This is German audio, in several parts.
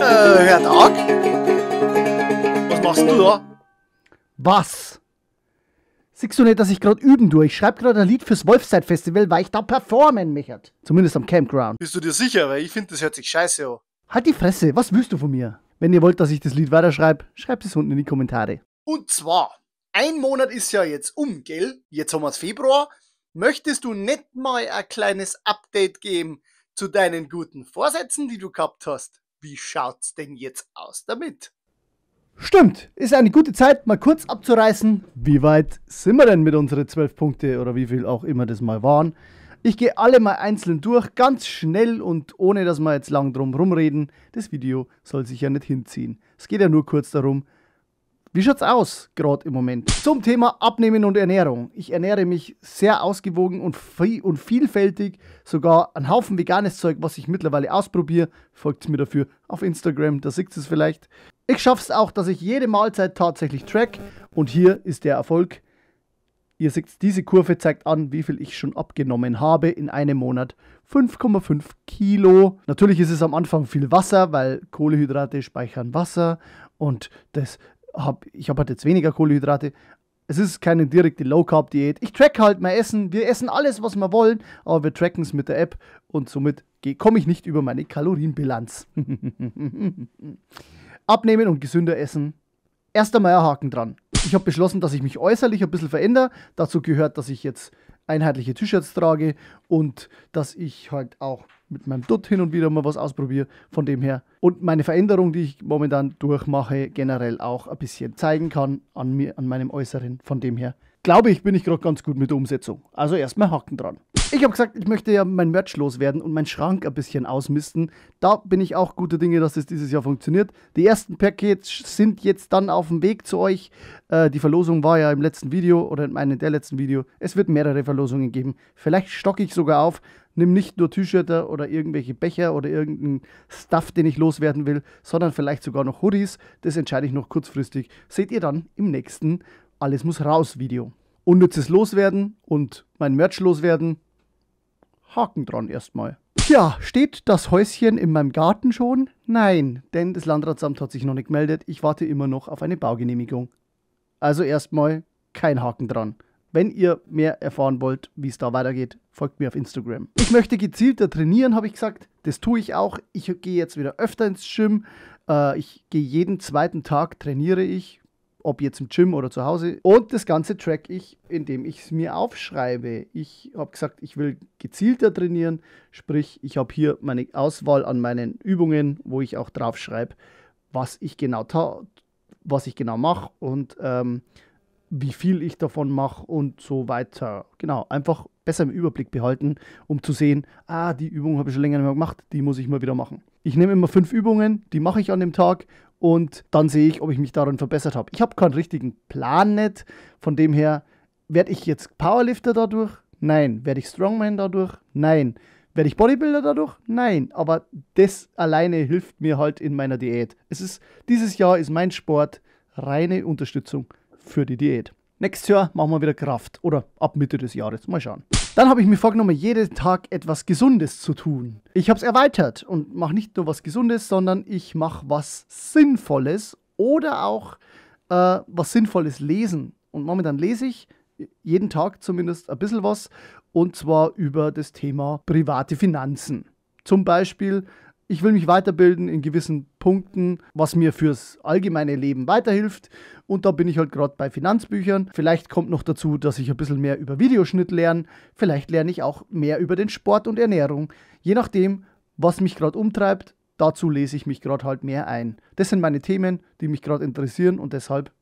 Äh, Herr Tag? Was machst du da? Was? Siehst du nicht, dass ich gerade üben tue? Ich schreibe gerade ein Lied fürs Wolfside-Festival, weil ich da performen möchte. Zumindest am Campground. Bist du dir sicher? Weil ich finde, das hört sich scheiße an. Halt die Fresse, was willst du von mir? Wenn ihr wollt, dass ich das Lied weiterschreibe, schreibt es unten in die Kommentare. Und zwar, ein Monat ist ja jetzt um, gell? Jetzt haben wir es Februar. Möchtest du nicht mal ein kleines Update geben zu deinen guten Vorsätzen, die du gehabt hast? Wie schaut's denn jetzt aus damit? Stimmt, ist eine gute Zeit, mal kurz abzureißen. Wie weit sind wir denn mit unseren 12 Punkte oder wie viel auch immer das mal waren? Ich gehe alle mal einzeln durch, ganz schnell und ohne dass wir jetzt lang drum rumreden. Das Video soll sich ja nicht hinziehen. Es geht ja nur kurz darum, wie schaut's aus, gerade im Moment? Zum Thema Abnehmen und Ernährung. Ich ernähre mich sehr ausgewogen und, viel und vielfältig. Sogar ein Haufen veganes Zeug, was ich mittlerweile ausprobiere. Folgt mir dafür auf Instagram, da seht es vielleicht. Ich schaff's auch, dass ich jede Mahlzeit tatsächlich track. Und hier ist der Erfolg. Ihr seht, diese Kurve zeigt an, wie viel ich schon abgenommen habe in einem Monat. 5,5 Kilo. Natürlich ist es am Anfang viel Wasser, weil Kohlehydrate speichern Wasser und das hab, ich habe halt jetzt weniger Kohlenhydrate. Es ist keine direkte Low-Carb-Diät. Ich track halt mein Essen. Wir essen alles, was wir wollen, aber wir tracken es mit der App und somit komme ich nicht über meine Kalorienbilanz. Abnehmen und gesünder essen. Erst einmal ein Haken dran. Ich habe beschlossen, dass ich mich äußerlich ein bisschen verändere. Dazu gehört, dass ich jetzt einheitliche T-Shirts trage und dass ich halt auch mit meinem Dutt hin und wieder mal was ausprobiere. Von dem her und meine Veränderung, die ich momentan durchmache, generell auch ein bisschen zeigen kann an mir, an meinem Äußeren. Von dem her glaube ich, bin ich gerade ganz gut mit der Umsetzung. Also erstmal Haken dran. Ich habe gesagt, ich möchte ja mein Merch loswerden und meinen Schrank ein bisschen ausmisten. Da bin ich auch guter Dinge, dass es dieses Jahr funktioniert. Die ersten Packets sind jetzt dann auf dem Weg zu euch. Äh, die Verlosung war ja im letzten Video oder in meinem der letzten Video. Es wird mehrere Verlosungen geben. Vielleicht stocke ich sogar auf. Nimm nicht nur T-Shirts oder irgendwelche Becher oder irgendeinen Stuff, den ich loswerden will, sondern vielleicht sogar noch Hoodies. Das entscheide ich noch kurzfristig. Seht ihr dann im nächsten Alles muss raus Video unnützes Loswerden und mein Merch loswerden. Haken dran erstmal. Tja, steht das Häuschen in meinem Garten schon? Nein, denn das Landratsamt hat sich noch nicht gemeldet. Ich warte immer noch auf eine Baugenehmigung. Also erstmal kein Haken dran. Wenn ihr mehr erfahren wollt, wie es da weitergeht, folgt mir auf Instagram. Ich möchte gezielter trainieren, habe ich gesagt. Das tue ich auch. Ich gehe jetzt wieder öfter ins Gym. Äh, ich gehe jeden zweiten Tag, trainiere ich ob jetzt im Gym oder zu Hause. Und das Ganze track ich, indem ich es mir aufschreibe. Ich habe gesagt, ich will gezielter trainieren, sprich, ich habe hier meine Auswahl an meinen Übungen, wo ich auch draufschreibe, was ich genau was ich genau mache und ähm, wie viel ich davon mache und so weiter. Genau, einfach besser im Überblick behalten, um zu sehen, ah, die Übung habe ich schon länger nicht mehr gemacht, die muss ich mal wieder machen. Ich nehme immer fünf Übungen, die mache ich an dem Tag und dann sehe ich, ob ich mich daran verbessert habe. Ich habe keinen richtigen Plan nicht. Von dem her, werde ich jetzt Powerlifter dadurch? Nein. Werde ich Strongman dadurch? Nein. Werde ich Bodybuilder dadurch? Nein. Aber das alleine hilft mir halt in meiner Diät. Es ist, dieses Jahr ist mein Sport reine Unterstützung für die Diät. Nächstes Jahr machen wir wieder Kraft oder ab Mitte des Jahres. Mal schauen. Dann habe ich mir vorgenommen, jeden Tag etwas Gesundes zu tun. Ich habe es erweitert und mache nicht nur was Gesundes, sondern ich mache was Sinnvolles oder auch äh, was Sinnvolles lesen. Und momentan lese ich jeden Tag zumindest ein bisschen was und zwar über das Thema private Finanzen. Zum Beispiel ich will mich weiterbilden in gewissen Punkten, was mir fürs allgemeine Leben weiterhilft. Und da bin ich halt gerade bei Finanzbüchern. Vielleicht kommt noch dazu, dass ich ein bisschen mehr über Videoschnitt lerne. Vielleicht lerne ich auch mehr über den Sport und Ernährung. Je nachdem, was mich gerade umtreibt, dazu lese ich mich gerade halt mehr ein. Das sind meine Themen, die mich gerade interessieren und deshalb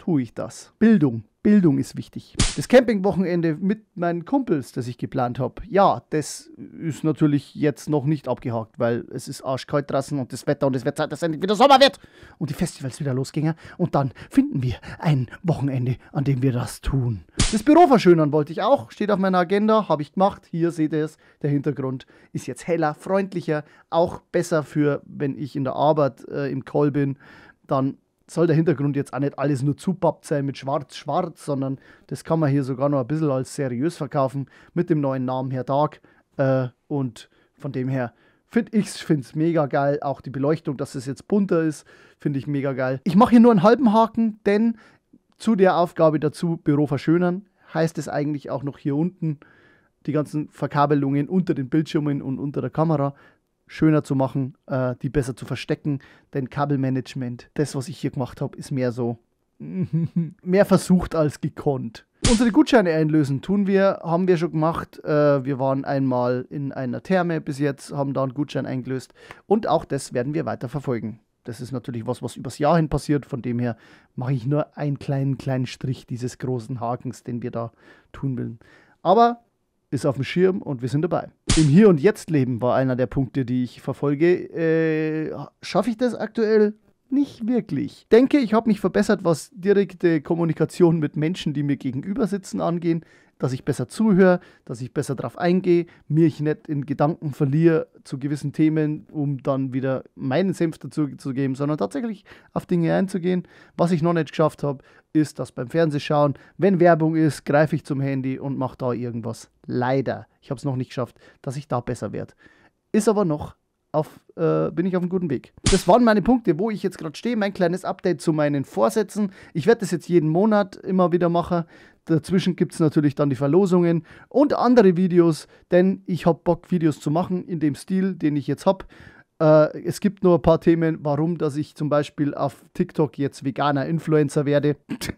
tue ich das. Bildung. Bildung ist wichtig. Das Campingwochenende mit meinen Kumpels, das ich geplant habe, ja, das ist natürlich jetzt noch nicht abgehakt, weil es ist arschkalt draußen und das Wetter und es wird Zeit, dass endlich wieder Sommer wird und die Festivals wieder losgingen und dann finden wir ein Wochenende, an dem wir das tun. Das Büro verschönern wollte ich auch, steht auf meiner Agenda, habe ich gemacht. Hier seht ihr es, der Hintergrund ist jetzt heller, freundlicher, auch besser für, wenn ich in der Arbeit äh, im Call bin, dann soll der Hintergrund jetzt auch nicht alles nur zupappt sein mit Schwarz-Schwarz, sondern das kann man hier sogar noch ein bisschen als seriös verkaufen mit dem neuen Namen Herr Dark. Äh, und von dem her finde ich es mega geil. Auch die Beleuchtung, dass es jetzt bunter ist, finde ich mega geil. Ich mache hier nur einen halben Haken, denn zu der Aufgabe dazu Büro verschönern heißt es eigentlich auch noch hier unten die ganzen Verkabelungen unter den Bildschirmen und unter der Kamera schöner zu machen, äh, die besser zu verstecken. Denn Kabelmanagement, das, was ich hier gemacht habe, ist mehr so, mehr versucht als gekonnt. Unsere Gutscheine einlösen tun wir, haben wir schon gemacht. Äh, wir waren einmal in einer Therme bis jetzt, haben da einen Gutschein eingelöst und auch das werden wir weiter verfolgen. Das ist natürlich was, was übers Jahr hin passiert. Von dem her mache ich nur einen kleinen, kleinen Strich dieses großen Hakens, den wir da tun wollen. Aber ist auf dem Schirm und wir sind dabei im Hier und Jetzt leben war einer der Punkte, die ich verfolge. Äh, Schaffe ich das aktuell? Nicht wirklich. Denke, ich habe mich verbessert, was direkte Kommunikation mit Menschen, die mir gegenüber sitzen, angehen dass ich besser zuhöre, dass ich besser darauf eingehe, mich nicht in Gedanken verliere zu gewissen Themen, um dann wieder meinen Senf dazu zu geben, sondern tatsächlich auf Dinge einzugehen. Was ich noch nicht geschafft habe, ist dass beim Fernsehschauen. Wenn Werbung ist, greife ich zum Handy und mache da irgendwas. Leider, ich habe es noch nicht geschafft, dass ich da besser werde. Ist aber noch auf, äh, bin ich auf einem guten Weg. Das waren meine Punkte, wo ich jetzt gerade stehe. Mein kleines Update zu meinen Vorsätzen. Ich werde das jetzt jeden Monat immer wieder machen. Dazwischen gibt es natürlich dann die Verlosungen und andere Videos, denn ich habe Bock, Videos zu machen in dem Stil, den ich jetzt habe. Äh, es gibt nur ein paar Themen, warum, dass ich zum Beispiel auf TikTok jetzt veganer Influencer werde.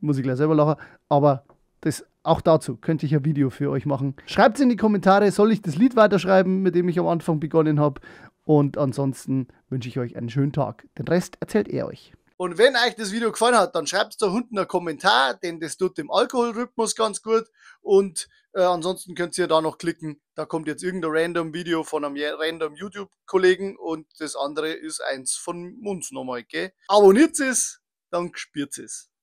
Muss ich gleich selber lachen. Aber das auch dazu könnte ich ein Video für euch machen. Schreibt es in die Kommentare, soll ich das Lied weiterschreiben, mit dem ich am Anfang begonnen habe. Und ansonsten wünsche ich euch einen schönen Tag. Den Rest erzählt er euch. Und wenn euch das Video gefallen hat, dann schreibt es da unten einen Kommentar, denn das tut dem Alkoholrhythmus ganz gut. Und äh, ansonsten könnt ihr da noch klicken. Da kommt jetzt irgendein random Video von einem random YouTube-Kollegen und das andere ist eins von uns nochmal, gell? Abonniert es, dann spürt es.